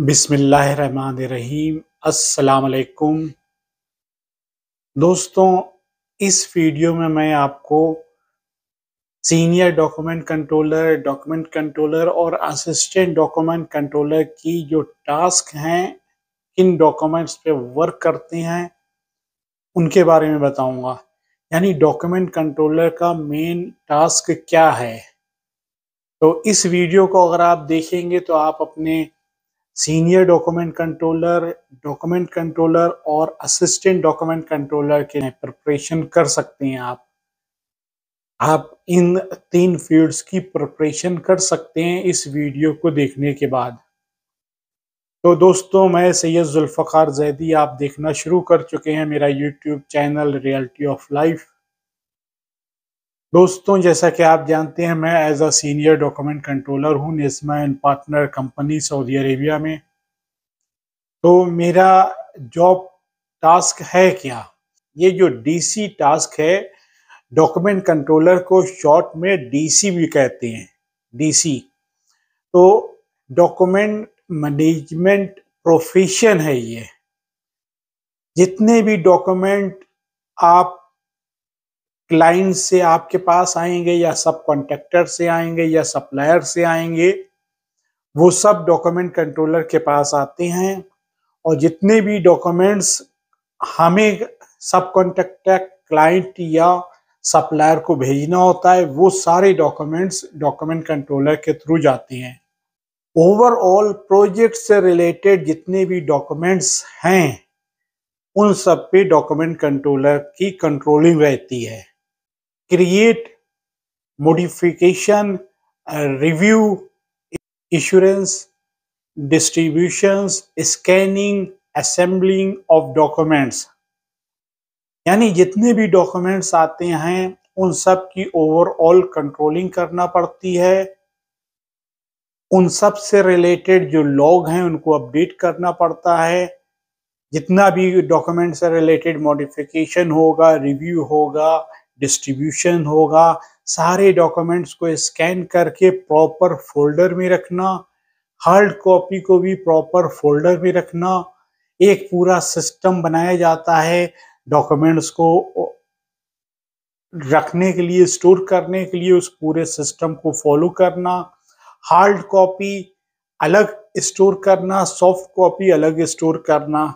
बिसमीम असलकुम दोस्तों इस वीडियो में मैं आपको senior document controller document controller और असिस्टेंट डॉक्यूमेंट कंट्रोलर की जो टास्क हैं किन डॉक्यूमेंट्स पे वर्क करते हैं उनके बारे में बताऊंगा यानी डॉक्यूमेंट कंट्रोलर का मेन टास्क क्या है तो इस वीडियो को अगर आप देखेंगे तो आप अपने senior document controller document controller और असिस्टेंट डॉक्यूमेंट कंट्रोलर के प्रिपरेशन कर सकते हैं आप आप इन तीन फील्ड्स की प्रिपरेशन कर सकते हैं इस वीडियो को देखने के बाद तो दोस्तों मैं सैयद जुल्फ़ार जैदी आप देखना शुरू कर चुके हैं मेरा YouTube channel reality of life दोस्तों जैसा कि आप जानते हैं मैं as a senior document controller हूं Nesma and partner company Saudi Arabia में तो मेरा जॉब टास्क है क्या ये जो डीसी टास्क है डॉक्यूमेंट कंट्रोलर को शॉर्ट में डीसी भी कहते हैं डीसी तो डॉक्यूमेंट मैनेजमेंट प्रोफेशन है ये जितने भी डॉक्यूमेंट आप क्लाइंट से आपके पास आएंगे या सब कॉन्ट्रेक्टर से आएंगे या सप्लायर से आएंगे वो सब डॉक्यूमेंट कंट्रोलर के पास आते हैं और जितने भी डॉक्यूमेंट्स हमें सब कॉन्ट्रेक्टर क्लाइंट या सप्लायर को भेजना होता है वो सारे डॉक्यूमेंट्स डॉक्यूमेंट कंट्रोलर के थ्रू जाते हैं ओवरऑल प्रोजेक्ट से रिलेटेड जितने भी डॉक्यूमेंट्स हैं उन सब पे डॉक्यूमेंट कंट्रोलर की कंट्रोलिंग रहती है create modification uh, review issuance distributions scanning assembling of documents यानी जितने भी डॉक्यूमेंट्स आते हैं उन सब की ओवरऑल कंट्रोलिंग करना पड़ती है उन सब से रिलेटेड जो लॉग हैं उनको अपडेट करना पड़ता है जितना भी डॉक्यूमेंट से रिलेटेड मॉडिफिकेशन होगा रिव्यू होगा डिस्ट्रीब्यूशन होगा सारे डॉक्यूमेंट्स को स्कैन करके प्रॉपर फोल्डर में रखना हार्ड कॉपी को भी प्रॉपर फोल्डर में रखना एक पूरा सिस्टम बनाया जाता है डॉक्यूमेंट्स को रखने के लिए स्टोर करने के लिए उस पूरे सिस्टम को फॉलो करना हार्ड कॉपी अलग स्टोर करना सॉफ्ट कॉपी अलग स्टोर करना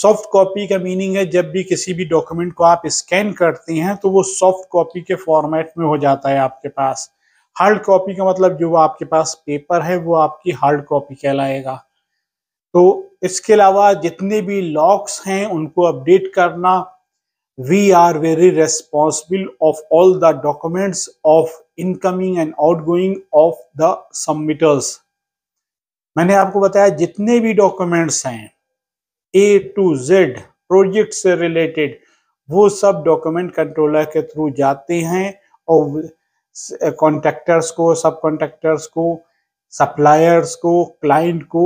सॉफ्ट कॉपी का मीनिंग है जब भी किसी भी डॉक्यूमेंट को आप स्कैन करते हैं तो वो सॉफ्ट कॉपी के फॉर्मेट में हो जाता है आपके पास हार्ड कॉपी का मतलब जो आपके पास पेपर है वो आपकी हार्ड कॉपी कहलाएगा तो इसके अलावा जितने भी लॉक्स हैं उनको अपडेट करना we are very responsible of all the documents of incoming and going of the submitters मैंने आपको बताया जितने भी डॉक्यूमेंट्स हैं ए टू जेड प्रोजेक्ट से रिलेटेड वो सब डॉक्यूमेंट कंट्रोलर के थ्रू जाते हैं और कॉन्ट्रेक्टर्स को सब कॉन्ट्रेक्टर्स को सप्लायर्स को क्लाइंट को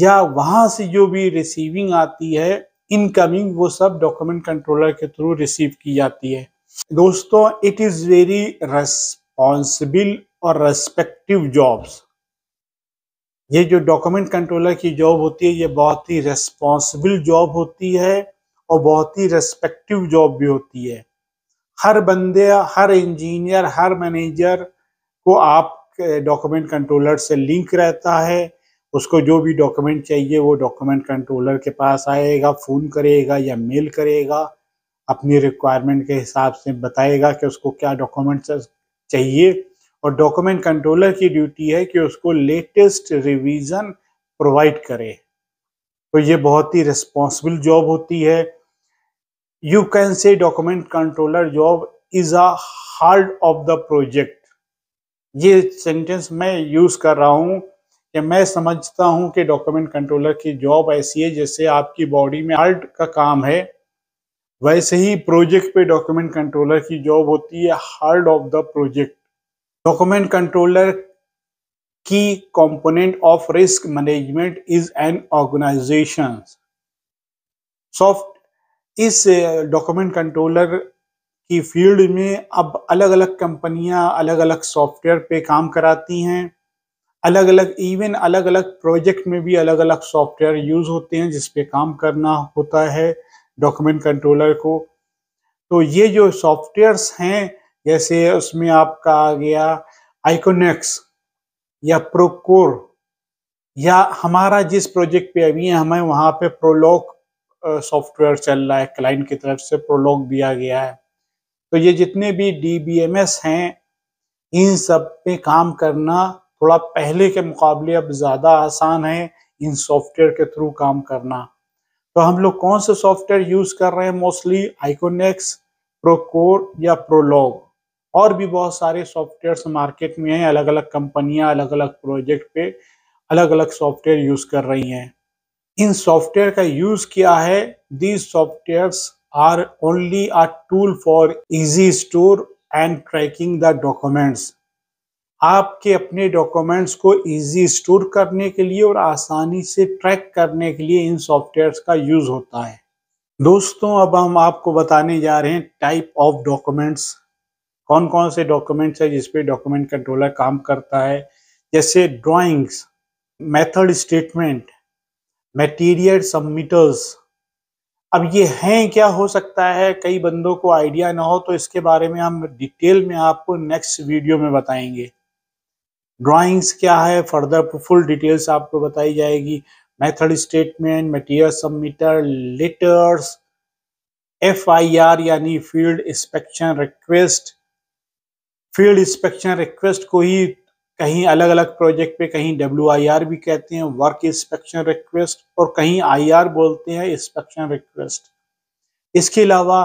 या वहाँ से जो भी रिसीविंग आती है इनकमिंग वो सब डॉक्यूमेंट कंट्रोलर के थ्रू रिसीव की जाती है दोस्तों इट इज़ वेरी रेस्पॉन्सिबल और रेस्पेक्टिव जॉब्स ये जो डॉक्यूमेंट कंट्रोलर की जॉब होती है ये बहुत ही रेस्पॉन्सिबल जॉब होती है और बहुत ही रेस्पेक्टिव जॉब भी होती है हर बंदे हर इंजीनियर हर मैनेजर को आप डॉक्यूमेंट कंट्रोलर से लिंक रहता है उसको जो भी डॉक्यूमेंट चाहिए वो डॉक्यूमेंट कंट्रोलर के पास आएगा फ़ोन करेगा या मेल करेगा अपनी रिक्वायरमेंट के हिसाब से बताएगा कि उसको क्या डॉक्यूमेंट चाहिए और डॉक्यूमेंट कंट्रोलर की ड्यूटी है कि उसको लेटेस्ट रिवीजन प्रोवाइड करे तो ये बहुत ही रिस्पॉन्सिबल जॉब होती है you can say document controller job is a heart of the project ये सेंटेंस मैं यूज कर रहा हूं कि मैं समझता हूं कि डॉक्यूमेंट कंट्रोलर की जॉब ऐसी है जैसे आपकी बॉडी में हार्ट का काम है वैसे ही प्रोजेक्ट पे डॉक्यूमेंट कंट्रोलर की जॉब होती है heart of the project document controller uh, की component of risk management is an organization soft इस डॉक्यूमेंट कंट्रोलर की फील्ड में अब अलग अलग कंपनियां अलग अलग सॉफ्टवेयर पे काम कराती हैं अलग अलग इवन अलग अलग प्रोजेक्ट में भी अलग अलग सॉफ्टवेयर यूज होते हैं जिस पे काम करना होता है डॉक्यूमेंट कंट्रोलर को तो ये जो सॉफ्टवेयर्स हैं जैसे उसमें आपका आ गया आइकोनेक्स या प्रोकोर या हमारा जिस प्रोजेक्ट पे अभी है हमें वहाँ पे प्रोलॉग सॉफ्टवेयर चल रहा है क्लाइंट की तरफ से प्रोलॉग दिया गया है तो ये जितने भी डी हैं इन सब पे काम करना थोड़ा पहले के मुकाबले अब ज़्यादा आसान है इन सॉफ्टवेयर के थ्रू काम करना तो हम लोग कौन से सॉफ्टवेयर यूज़ कर रहे हैं मोस्टली आइकोनेक्स प्रोकोर या प्रोलॉग और भी बहुत सारे सॉफ्टवेयर मार्केट में हैं अलग अलग कंपनियां अलग अलग प्रोजेक्ट पे अलग अलग सॉफ्टवेयर यूज कर रही हैं इन सॉफ्टवेयर का यूज क्या है these softwares are only a tool for easy store and tracking the documents आपके अपने डॉक्यूमेंट्स को इजी स्टोर करने के लिए और आसानी से ट्रैक करने के लिए इन सॉफ्टवेयर्स का यूज होता है दोस्तों अब हम आपको बताने जा रहे हैं टाइप ऑफ डॉक्यूमेंट्स कौन कौन से डॉक्यूमेंट्स है जिसपे डॉक्यूमेंट कंट्रोलर काम करता है जैसे drawings method statement material submitters अब ये हैं क्या हो सकता है कई बंदों को आइडिया ना हो तो इसके बारे में हम डिटेल में आपको नेक्स्ट वीडियो में बताएंगे ड्राइंग्स क्या है फर्दर फुल डिटेल्स आपको बताई जाएगी method statement material submitter letters F I R यानी field inspection request field inspection request को ही कहीं अलग अलग प्रोजेक्ट पे कहीं डब्ल्यू भी कहते हैं वर्क इंस्पेक्शन रिक्वेस्ट और कहीं आई बोलते हैं इंस्पेक्शन रिक्वेस्ट इसके अलावा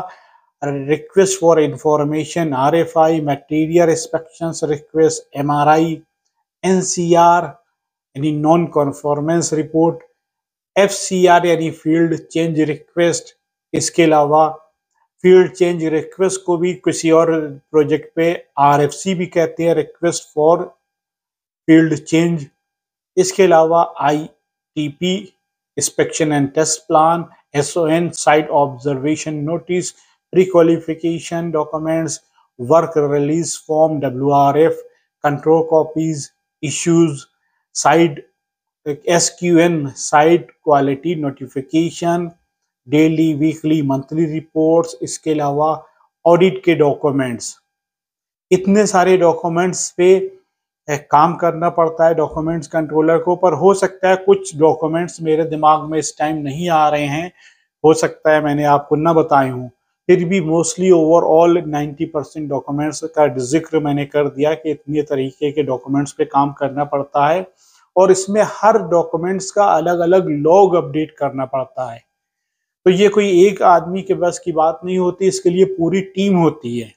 request for information R F I material inspection request M R I N C R यानी non conformance report F C R यानी फील्ड चेंज रिक्वेस्ट इसके अलावा फील्ड चेंज रिक्वेस्ट को भी किसी और प्रोजेक्ट पे आरएफसी भी कहते हैं रिक्वेस्ट फॉर फील्ड चेंज इसके अलावा ITP inspection and test plan SON site observation notice pre qualification documents work release form WRF control copies issues site an site quality notification daily weekly monthly reports इसके अलावा audit के documents इतने सारे documents पे काम करना पड़ता है डॉक्यूमेंट्स कंट्रोलर को पर हो सकता है कुछ डॉक्यूमेंट्स मेरे दिमाग में इस टाइम नहीं आ रहे हैं हो सकता है मैंने आपको ना बताए हूँ फिर भी मोस्टली ओवरऑल 90 परसेंट डॉक्यूमेंट्स का जिक्र मैंने कर दिया कि इतने तरीके के डॉक्यूमेंट्स पे काम करना पड़ता है और इसमें हर डॉक्यूमेंट्स का अलग अलग लॉग अपडेट करना पड़ता है तो ये कोई एक आदमी के बस की बात नहीं होती इसके लिए पूरी टीम होती है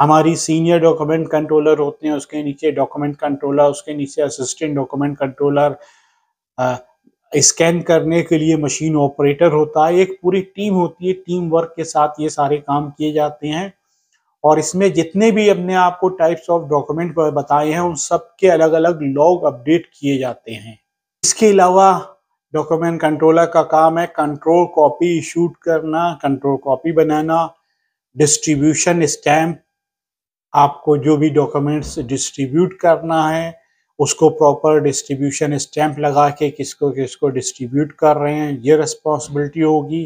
हमारी सीनियर डॉक्यूमेंट कंट्रोलर होते हैं उसके नीचे डॉक्यूमेंट कंट्रोलर उसके नीचे असिस्टेंट डॉक्यूमेंट कंट्रोलर स्कैन करने के लिए मशीन ऑपरेटर होता है एक पूरी टीम होती है टीम वर्क के साथ ये सारे काम किए जाते हैं और इसमें जितने भी अपने आपको टाइप्स ऑफ डॉक्यूमेंट बताए हैं उन सब के अलग अलग लॉग अपडेट किए जाते हैं इसके अलावा डॉक्यूमेंट कंट्रोलर का काम है कंट्रोल कॉपी इशूट करना कंट्रोल कॉपी बनाना डिस्ट्रीब्यूशन स्टैम्प आपको जो भी डॉक्यूमेंट्स डिस्ट्रीब्यूट करना है उसको प्रॉपर डिस्ट्रीब्यूशन स्टैंप लगा के किसको किसको डिस्ट्रीब्यूट कर रहे हैं ये रिस्पॉन्सिबिलिटी होगी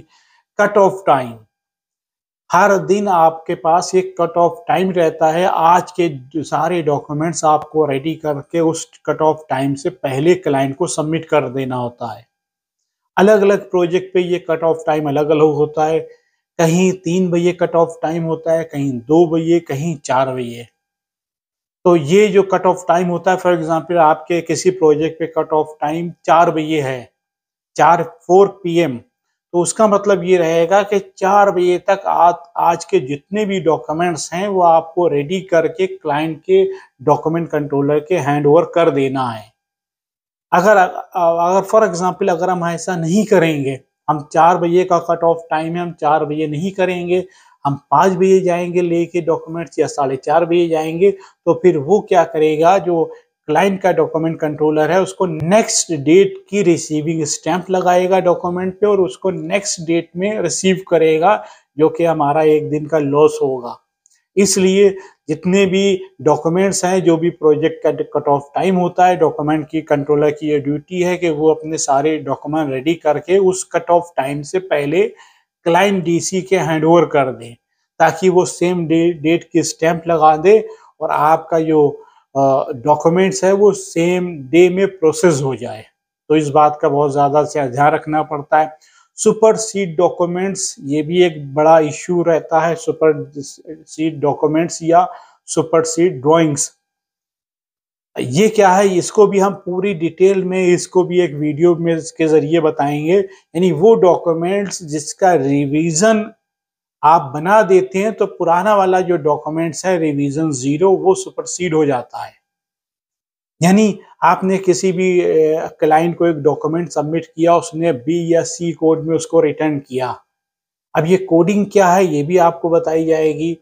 कट ऑफ टाइम हर दिन आपके पास एक कट ऑफ टाइम रहता है आज के सारे डॉक्यूमेंट्स आपको रेडी करके उस कट ऑफ टाइम से पहले क्लाइंट को सबमिट कर देना होता है अलग अलग प्रोजेक्ट पे ये कट ऑफ टाइम अलग अलग होता है कहीं तीन बजे कट ऑफ टाइम होता है कहीं दो बजे कहीं चार बजे तो ये जो कट ऑफ टाइम होता है फॉर एग्जांपल आपके किसी प्रोजेक्ट पे कट ऑफ टाइम चार बजे है चार फोर पीएम तो उसका मतलब ये रहेगा कि चार बजे तक आज आज के जितने भी डॉक्यूमेंट्स हैं वो आपको रेडी करके क्लाइंट के डॉक्यूमेंट कंट्रोलर के हैंड ओवर कर देना है अगर अगर फॉर एग्जाम्पल अगर हम ऐसा नहीं करेंगे हम चार बजे का कट ऑफ टाइम है हम चार बजे नहीं करेंगे हम पाँच बजे जाएंगे लेके डॉक्यूमेंट्स या साढ़े चार बजे जाएंगे तो फिर वो क्या करेगा जो क्लाइंट का डॉक्यूमेंट कंट्रोलर है उसको नेक्स्ट डेट की रिसीविंग स्टैंप लगाएगा डॉक्यूमेंट पे और उसको नेक्स्ट डेट में रिसीव करेगा जो कि हमारा एक दिन का लॉस होगा इसलिए जितने भी डॉक्यूमेंट्स हैं जो भी प्रोजेक्ट का कट ऑफ टाइम होता है डॉक्यूमेंट की कंट्रोलर की ये ड्यूटी है कि वो अपने सारे डॉक्यूमेंट रेडी करके उस कट ऑफ टाइम से पहले क्लाइंट डीसी के हैंडओवर कर दें ताकि वो सेम डे डेट की स्टैंप लगा दे और आपका जो डॉक्यूमेंट्स है वो सेम डे में प्रोसेस हो जाए तो इस बात का बहुत ज़्यादा से ध्यान रखना पड़ता है सुपर सीड डॉक्यूमेंट्स ये भी एक बड़ा इश्यू रहता है सुपर सीड डॉक्यूमेंट्स या सुपर सीड ड्रॉइंग्स ये क्या है इसको भी हम पूरी डिटेल में इसको भी एक वीडियो में के जरिए बताएंगे यानी वो डॉक्यूमेंट्स जिसका रिवीजन आप बना देते हैं तो पुराना वाला जो डॉक्यूमेंट्स है रिवीजन जीरो वो सुपरसीड हो जाता है यानी आपने किसी भी क्लाइंट को एक डॉक्यूमेंट सबमिट किया उसने बी या सी कोड में उसको रिटर्न किया अब ये कोडिंग क्या है ये भी आपको बताई जाएगी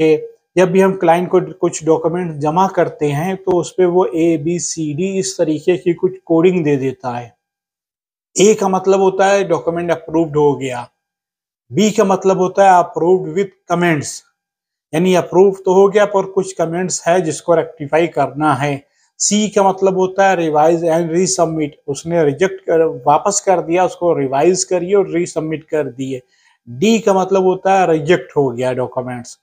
कि जब भी हम क्लाइंट को कुछ डॉक्यूमेंट जमा करते हैं तो उस पर वो ए बी सी डी इस तरीके की कुछ कोडिंग दे देता है ए का मतलब होता है डॉक्यूमेंट अप्रूव्ड हो गया बी का मतलब होता है अप्रूव्ड विथ कमेंट्स यानी अप्रूव तो हो गया पर कुछ कमेंट्स है जिसको रेक्टिफाई करना है सी का मतलब होता है रिवाइज एंड रीसबमिट उसने रिजेक्ट कर वापस कर दिया उसको रिवाइज करिए और रीसबमिट कर दिए डी का मतलब होता है रिजेक्ट हो गया डॉक्यूमेंट्स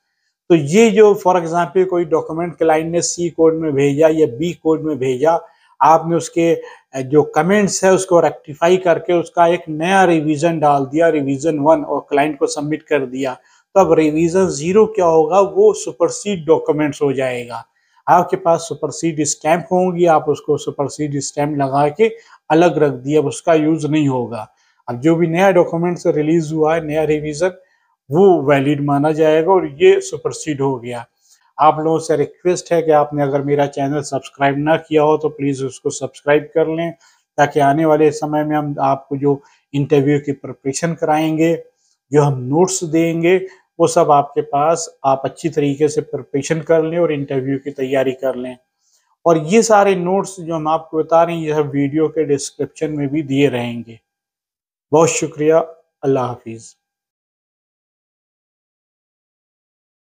तो ये जो फॉर एग्जाम्पल कोई डॉक्यूमेंट क्लाइंट ने सी कोड में भेजा या बी कोड में भेजा आपने उसके जो कमेंट्स है उसको रेक्टिफाई करके उसका एक नया रिवीजन डाल दिया रिवीजन वन और क्लाइंट को सबमिट कर दिया तब रिवीजन जीरो क्या होगा वो सुपरसीड डॉक्यूमेंट्स हो जाएगा आपके पास सुपर सीड स्टैम्प होंगी आप उसको सुपर सीड स्टैम्प लगा के अलग रख दिए अब उसका यूज नहीं होगा अब जो भी नया डॉक्यूमेंट रिलीज हुआ है नया रिविजन वो वैलिड माना जाएगा और ये सुपर सीड हो गया आप लोगों से रिक्वेस्ट है कि आपने अगर मेरा चैनल सब्सक्राइब ना किया हो तो प्लीज़ उसको सब्सक्राइब कर लें ताकि आने वाले समय में हम आपको जो इंटरव्यू की प्रिपरेशन कराएंगे जो हम नोट्स देंगे वो सब आपके पास आप अच्छी तरीके से प्रिपरेशन कर लें और इंटरव्यू की तैयारी कर लें और ये सारे नोट्स जो हम आपको बता रहे हैं यह वीडियो के डिस्क्रिप्शन में भी दिए रहेंगे बहुत शुक्रिया अल्लाह हाफिज़